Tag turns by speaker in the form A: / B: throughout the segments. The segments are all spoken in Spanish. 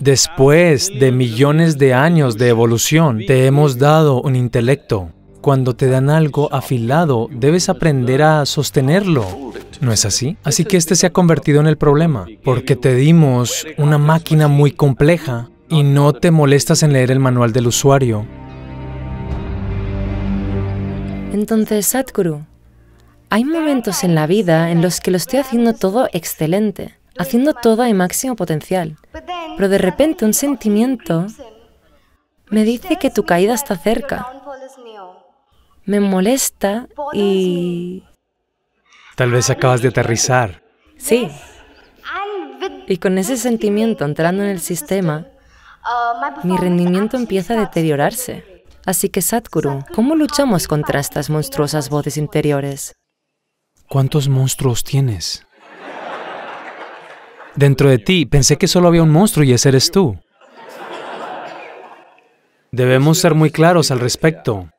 A: Después de millones de años de evolución, te hemos dado un intelecto. Cuando te dan algo afilado, debes aprender a sostenerlo. ¿No es así? Así que este se ha convertido en el problema, porque te dimos una máquina muy compleja y no te molestas en leer el manual del usuario. Entonces, Sadhguru, hay momentos en la vida en los que lo estoy haciendo todo excelente haciendo todo al máximo potencial. Pero de repente un sentimiento me dice que tu caída está cerca. Me molesta y... Tal vez acabas de aterrizar. Sí. Y con ese sentimiento entrando en el sistema, mi rendimiento empieza a deteriorarse. Así que Sadhguru, ¿cómo luchamos contra estas monstruosas voces interiores? ¿Cuántos monstruos tienes? dentro de ti. Pensé que solo había un monstruo y ese eres tú. Debemos ser muy claros al respecto.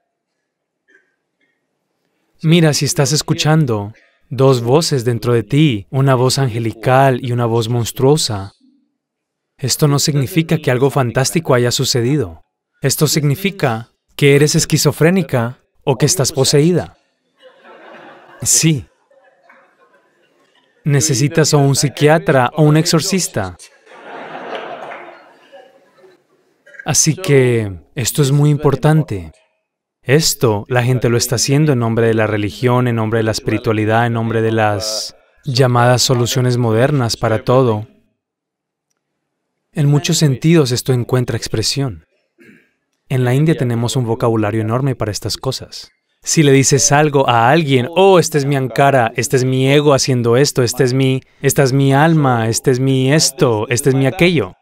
A: Mira, si estás escuchando dos voces dentro de ti, una voz angelical y una voz monstruosa, esto no significa que algo fantástico haya sucedido. Esto significa que eres esquizofrénica o que estás poseída. Sí, necesitas o un psiquiatra o un exorcista. Así que esto es muy importante. Esto la gente lo está haciendo en nombre de la religión, en nombre de la espiritualidad, en nombre de las llamadas soluciones modernas para todo. En muchos sentidos esto encuentra expresión. En la India tenemos un vocabulario enorme para estas cosas. Si le dices algo a alguien, oh, este es mi ankara, este es mi ego haciendo esto, este es mi, esta es mi alma, este es mi esto, este es mi aquello.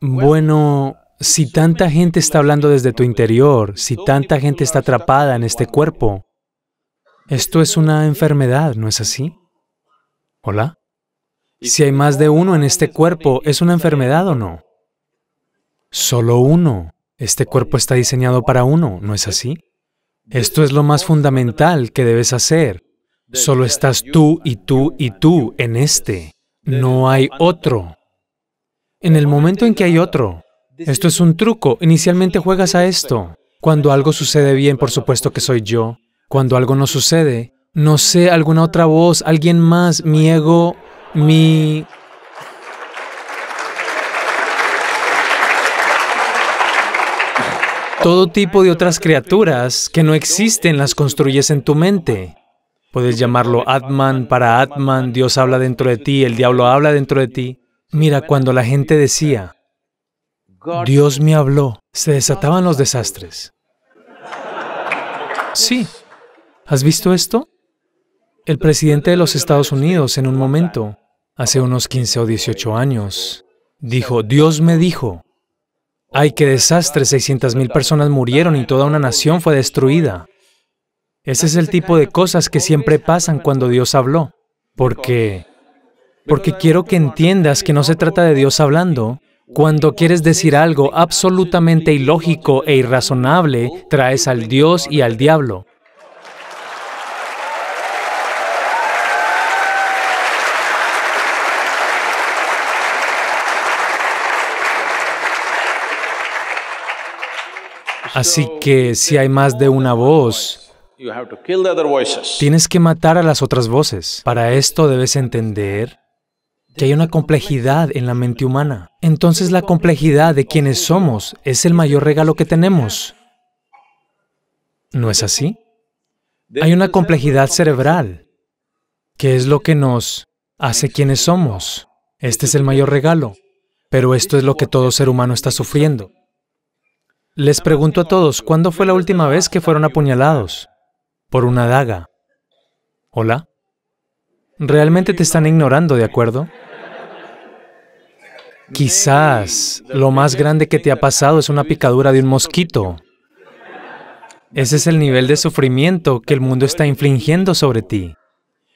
A: Bueno, si tanta gente está hablando desde tu interior, si tanta gente está atrapada en este cuerpo, esto es una enfermedad, ¿no es así? ¿Hola? Si hay más de uno en este cuerpo, ¿es una enfermedad o no? Solo uno. Este cuerpo está diseñado para uno, ¿no es así? Esto es lo más fundamental que debes hacer. Solo estás tú y tú y tú en este. No hay otro. En el momento en que hay otro, esto es un truco. Inicialmente juegas a esto. Cuando algo sucede bien, por supuesto que soy yo. Cuando algo no sucede, no sé, alguna otra voz, alguien más, mi ego, mi Todo tipo de otras criaturas que no existen las construyes en tu mente. Puedes llamarlo Atman, para Atman, Dios habla dentro de ti, el diablo habla dentro de ti. Mira, cuando la gente decía, Dios me habló, se desataban los desastres. Sí. ¿Has visto esto? El presidente de los Estados Unidos en un momento, hace unos 15 o 18 años, dijo, Dios me dijo, ¡Ay, qué desastre! 600.000 personas murieron y toda una nación fue destruida. Ese es el tipo de cosas que siempre pasan cuando Dios habló. Porque, porque quiero que entiendas que no se trata de Dios hablando. Cuando quieres decir algo absolutamente ilógico e irrazonable, traes al Dios y al diablo. Así que si hay más de una voz, tienes que matar a las otras voces. Para esto debes entender que hay una complejidad en la mente humana. Entonces la complejidad de quienes somos es el mayor regalo que tenemos. ¿No es así? Hay una complejidad cerebral, que es lo que nos hace quienes somos. Este es el mayor regalo, pero esto es lo que todo ser humano está sufriendo. Les pregunto a todos, ¿cuándo fue la última vez que fueron apuñalados por una daga? ¿Hola? Realmente te están ignorando, ¿de acuerdo? Quizás lo más grande que te ha pasado es una picadura de un mosquito. Ese es el nivel de sufrimiento que el mundo está infligiendo sobre ti.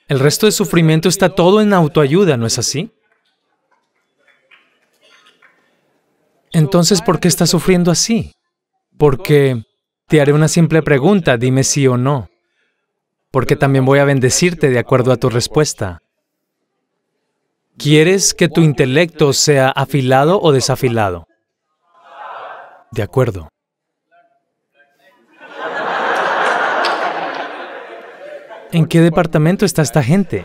A: El resto de sufrimiento está todo en autoayuda, ¿no es así? Entonces, ¿por qué estás sufriendo así? porque te haré una simple pregunta, dime sí o no, porque también voy a bendecirte de acuerdo a tu respuesta. ¿Quieres que tu intelecto sea afilado o desafilado? De acuerdo. ¿En qué departamento está esta gente?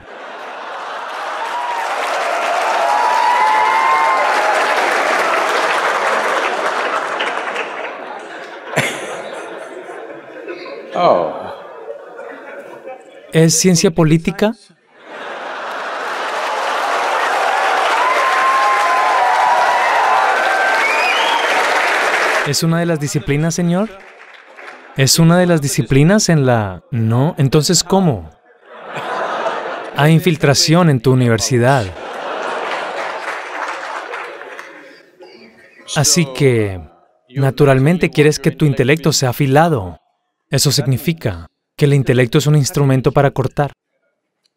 A: ¿Es ciencia política? ¿Es una de las disciplinas, señor? ¿Es una de las disciplinas en la... No, entonces ¿cómo? Hay infiltración en tu universidad. Así que, naturalmente quieres que tu intelecto sea afilado. Eso significa que el intelecto es un instrumento para cortar.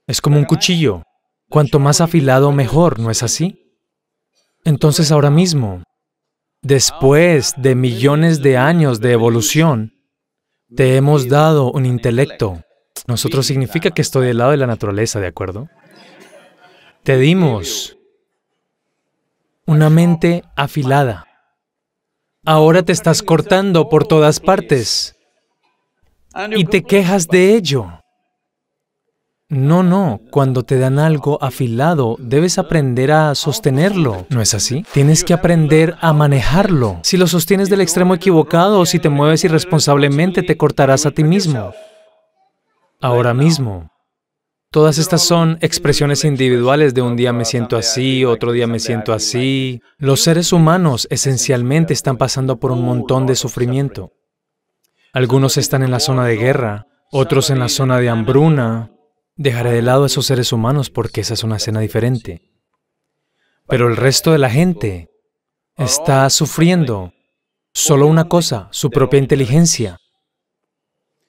A: Es como un cuchillo. Cuanto más afilado, mejor, ¿no es así? Entonces ahora mismo, después de millones de años de evolución, te hemos dado un intelecto. Nosotros significa que estoy del lado de la naturaleza, ¿de acuerdo? Te dimos una mente afilada. Ahora te estás cortando por todas partes y te quejas de ello. No, no, cuando te dan algo afilado, debes aprender a sostenerlo, ¿no es así? Tienes que aprender a manejarlo. Si lo sostienes del extremo equivocado o si te mueves irresponsablemente, te cortarás a ti mismo. Ahora mismo. Todas estas son expresiones individuales de un día me siento así, otro día me siento así. Los seres humanos esencialmente están pasando por un montón de sufrimiento. Algunos están en la zona de guerra, otros en la zona de hambruna. Dejaré de lado a esos seres humanos porque esa es una escena diferente. Pero el resto de la gente está sufriendo solo una cosa, su propia inteligencia.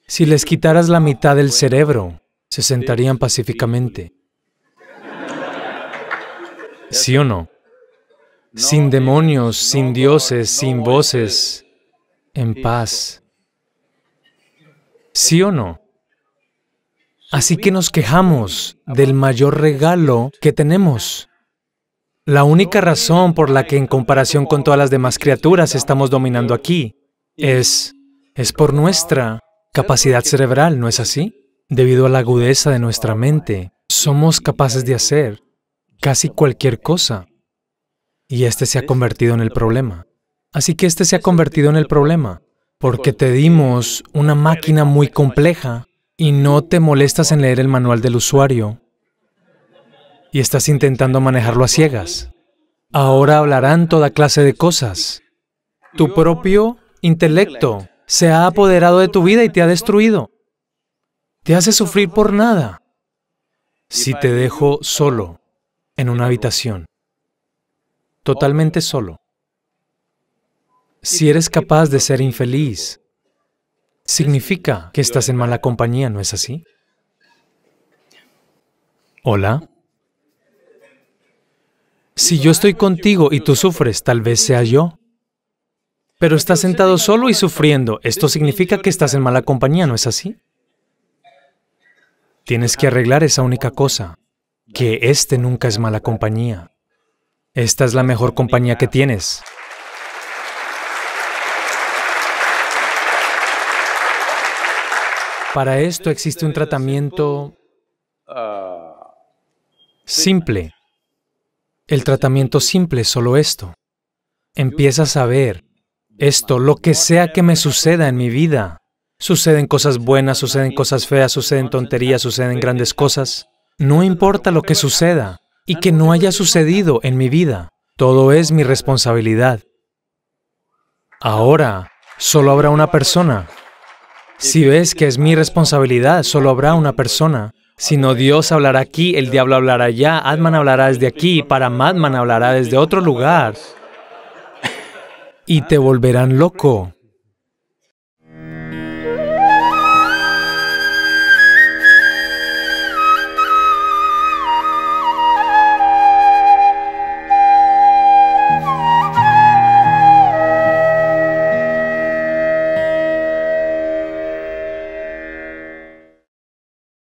A: Si les quitaras la mitad del cerebro, se sentarían pacíficamente. ¿Sí o no? Sin demonios, sin dioses, sin voces, en paz. ¿Sí o no? Así que nos quejamos del mayor regalo que tenemos. La única razón por la que en comparación con todas las demás criaturas estamos dominando aquí es, es por nuestra capacidad cerebral, ¿no es así? Debido a la agudeza de nuestra mente, somos capaces de hacer casi cualquier cosa. Y este se ha convertido en el problema. Así que este se ha convertido en el problema porque te dimos una máquina muy compleja y no te molestas en leer el manual del usuario y estás intentando manejarlo a ciegas. Ahora hablarán toda clase de cosas. Tu propio intelecto se ha apoderado de tu vida y te ha destruido. Te hace sufrir por nada. Si te dejo solo en una habitación, totalmente solo, si eres capaz de ser infeliz, significa que estás en mala compañía, ¿no es así? Hola. Si yo estoy contigo y tú sufres, tal vez sea yo. Pero estás sentado solo y sufriendo. Esto significa que estás en mala compañía, ¿no es así? Tienes que arreglar esa única cosa, que este nunca es mala compañía. Esta es la mejor compañía que tienes. Para esto existe un tratamiento simple. El tratamiento simple es solo esto. Empiezas a ver esto, lo que sea que me suceda en mi vida. Suceden cosas buenas, suceden cosas feas, suceden tonterías, suceden grandes cosas. No importa lo que suceda y que no haya sucedido en mi vida. Todo es mi responsabilidad. Ahora, solo habrá una persona si ves que es mi responsabilidad, solo habrá una persona. Si no, Dios hablará aquí, el diablo hablará allá, Atman hablará desde aquí, Paramatman hablará desde otro lugar. Y te volverán loco.